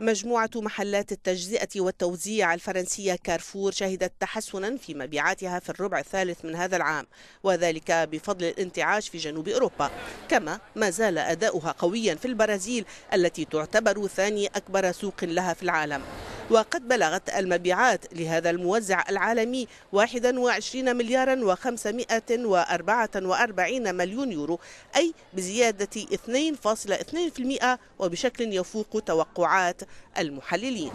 مجموعة محلات التجزئة والتوزيع الفرنسية كارفور شهدت تحسنا في مبيعاتها في الربع الثالث من هذا العام وذلك بفضل الانتعاش في جنوب أوروبا كما ما زال أداؤها قويا في البرازيل التي تعتبر ثاني أكبر سوق لها في العالم وقد بلغت المبيعات لهذا الموزع العالمي 21 مليارا و544 مليون يورو أي بزيادة 2.2% وبشكل يفوق توقعات المحللين